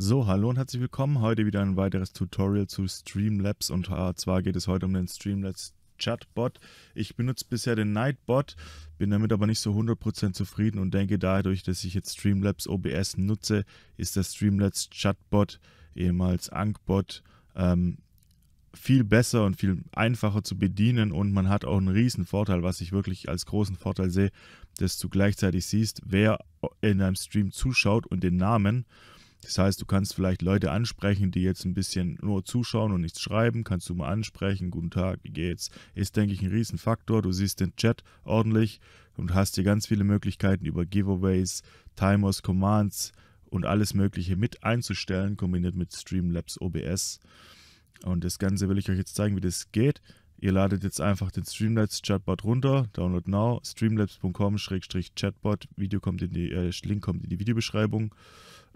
So, hallo und herzlich willkommen. Heute wieder ein weiteres Tutorial zu Streamlabs und äh, zwar geht es heute um den Streamlabs Chatbot. Ich benutze bisher den Nightbot, bin damit aber nicht so 100% zufrieden und denke dadurch, dass ich jetzt Streamlabs OBS nutze, ist der Streamlabs Chatbot, ehemals Ankbot, ähm, viel besser und viel einfacher zu bedienen und man hat auch einen riesen Vorteil, was ich wirklich als großen Vorteil sehe, dass du gleichzeitig siehst, wer in deinem Stream zuschaut und den Namen das heißt, du kannst vielleicht Leute ansprechen, die jetzt ein bisschen nur zuschauen und nichts schreiben, kannst du mal ansprechen, guten Tag, wie geht's? Ist, denke ich, ein Riesenfaktor. Du siehst den Chat ordentlich und hast hier ganz viele Möglichkeiten über Giveaways, Timers, Commands und alles Mögliche mit einzustellen, kombiniert mit Streamlabs OBS. Und das Ganze will ich euch jetzt zeigen, wie das geht. Ihr ladet jetzt einfach den Streamlabs Chatbot runter, download now, streamlabs.com-chatbot, Video kommt in die, äh, Link kommt in die Videobeschreibung.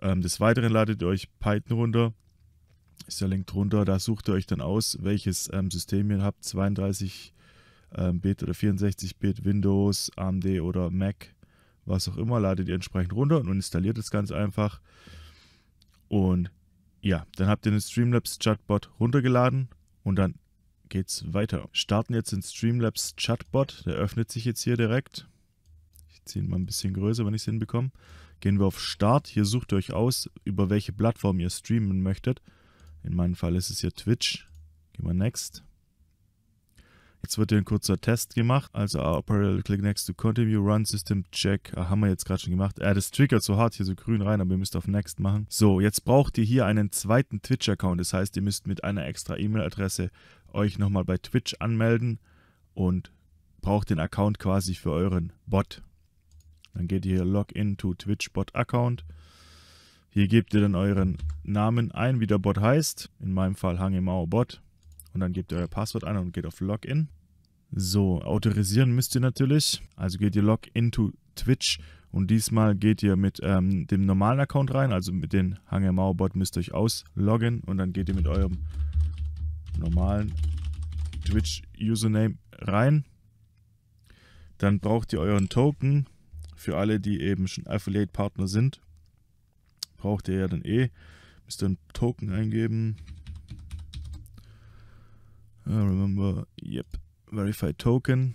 Ähm, des Weiteren ladet ihr euch Python runter, ist der Link drunter, da sucht ihr euch dann aus, welches ähm, System ihr habt, 32 ähm, Bit oder 64 Bit, Windows, AMD oder Mac, was auch immer, ladet ihr entsprechend runter und installiert es ganz einfach. Und ja, dann habt ihr den Streamlabs Chatbot runtergeladen und dann geht's weiter. Starten jetzt den Streamlabs Chatbot. Der öffnet sich jetzt hier direkt. Ich ziehe ihn mal ein bisschen größer, wenn ich es hinbekomme. Gehen wir auf Start. Hier sucht ihr euch aus, über welche Plattform ihr streamen möchtet. In meinem Fall ist es hier Twitch. Gehen wir Next rechts wird hier ein kurzer Test gemacht. Also uh, Click Next to Continue, Run System Check. Uh, haben wir jetzt gerade schon gemacht. Äh, das triggert so hart hier so grün rein, aber ihr müsst auf Next machen. So, jetzt braucht ihr hier einen zweiten Twitch-Account. Das heißt, ihr müsst mit einer extra E-Mail-Adresse euch nochmal bei Twitch anmelden und braucht den Account quasi für euren Bot. Dann geht ihr hier Login to Twitch Bot Account. Hier gebt ihr dann euren Namen ein, wie der Bot heißt. In meinem Fall Hangemao Bot. Und dann gebt ihr euer Passwort ein und geht auf Login. So, autorisieren müsst ihr natürlich. Also geht ihr Log into Twitch und diesmal geht ihr mit ähm, dem normalen Account rein, also mit dem Hanger Mauerbot müsst ihr euch ausloggen und dann geht ihr mit eurem normalen Twitch Username rein. Dann braucht ihr euren Token. Für alle, die eben schon Affiliate-Partner sind, braucht ihr ja dann eh. Müsst ihr einen Token eingeben. Ah, remember, yep. Verify Token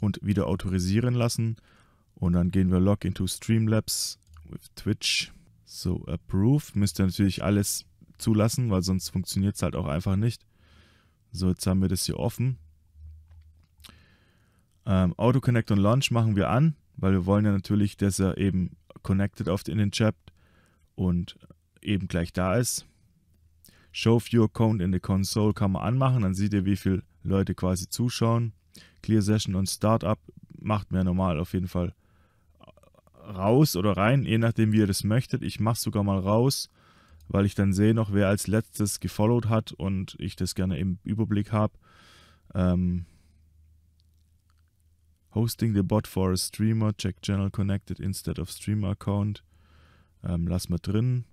und wieder autorisieren lassen. Und dann gehen wir Log into Streamlabs with Twitch. So, Approve. Müsst ihr natürlich alles zulassen, weil sonst funktioniert es halt auch einfach nicht. So, jetzt haben wir das hier offen. Ähm, Auto Connect und Launch machen wir an, weil wir wollen ja natürlich, dass er eben connected auf in den Chat und eben gleich da ist. Show View Account in the Console kann man anmachen, dann seht ihr, wie viele Leute quasi zuschauen. Clear Session und Startup macht mir normal auf jeden Fall raus oder rein, je nachdem, wie ihr das möchtet. Ich mache sogar mal raus, weil ich dann sehe noch, wer als letztes gefollowt hat und ich das gerne im Überblick habe. Ähm, Hosting the bot for a streamer, check channel connected instead of streamer account. Ähm, lass mal drin.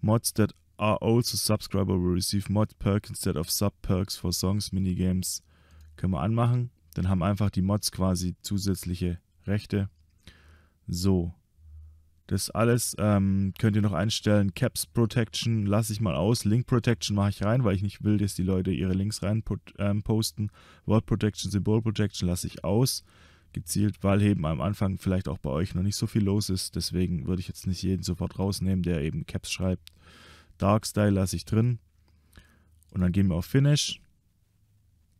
Mods that are also subscriber will receive mod perk instead of sub perks for songs, Minigames. Können wir anmachen. Dann haben einfach die Mods quasi zusätzliche Rechte. So. Das alles ähm, könnt ihr noch einstellen. Caps Protection lasse ich mal aus. Link Protection mache ich rein, weil ich nicht will, dass die Leute ihre Links rein ähm, posten. Word Protection, Symbol Protection lasse ich aus. Gezielt, weil eben am Anfang vielleicht auch bei euch noch nicht so viel los ist. Deswegen würde ich jetzt nicht jeden sofort rausnehmen, der eben Caps schreibt. Dark Style lasse ich drin. Und dann gehen wir auf Finish.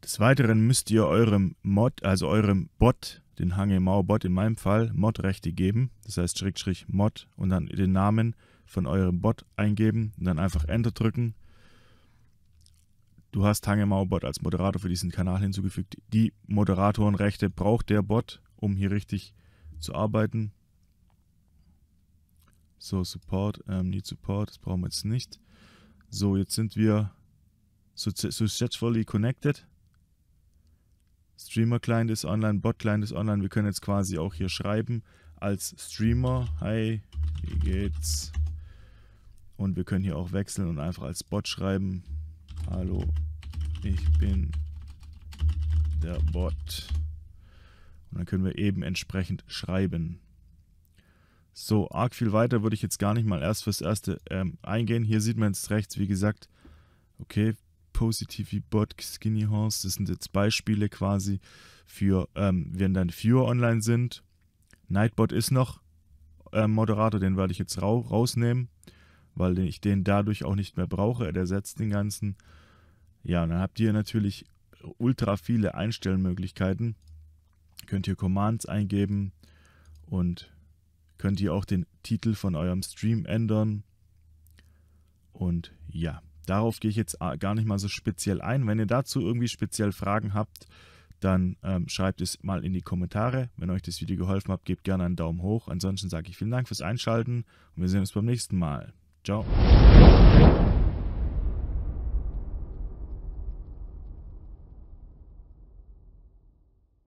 Des Weiteren müsst ihr eurem Mod, also eurem Bot, den Hange Mao Bot in meinem Fall, Modrechte geben. Das heißt Schrägstrich Mod und dann den Namen von eurem Bot eingeben und dann einfach Enter drücken. Du hast Hange Mao Bot als Moderator für diesen Kanal hinzugefügt. Die Moderatorenrechte braucht der Bot, um hier richtig zu arbeiten. So, Support, ähm, Need Support, das brauchen wir jetzt nicht. So, jetzt sind wir successfully connected. Streamer-Client ist online, Bot-Client ist online. Wir können jetzt quasi auch hier schreiben als Streamer. Hi, wie geht's? Und wir können hier auch wechseln und einfach als Bot schreiben. Hallo, ich bin der Bot. Und dann können wir eben entsprechend schreiben. So, arg viel weiter würde ich jetzt gar nicht mal erst fürs Erste ähm, eingehen. Hier sieht man jetzt rechts, wie gesagt, okay, Positive Bot, Skinny Horse, das sind jetzt Beispiele quasi für, ähm, wenn dann Viewer online sind. Nightbot ist noch äh, Moderator, den werde ich jetzt ra rausnehmen, weil ich den dadurch auch nicht mehr brauche. Er ersetzt den ganzen. Ja, und dann habt ihr natürlich ultra viele Einstellmöglichkeiten. Könnt ihr Commands eingeben und könnt ihr auch den Titel von eurem Stream ändern. Und ja, darauf gehe ich jetzt gar nicht mal so speziell ein. Wenn ihr dazu irgendwie speziell Fragen habt, dann ähm, schreibt es mal in die Kommentare. Wenn euch das Video geholfen hat, gebt gerne einen Daumen hoch. Ansonsten sage ich vielen Dank fürs Einschalten und wir sehen uns beim nächsten Mal. Ciao.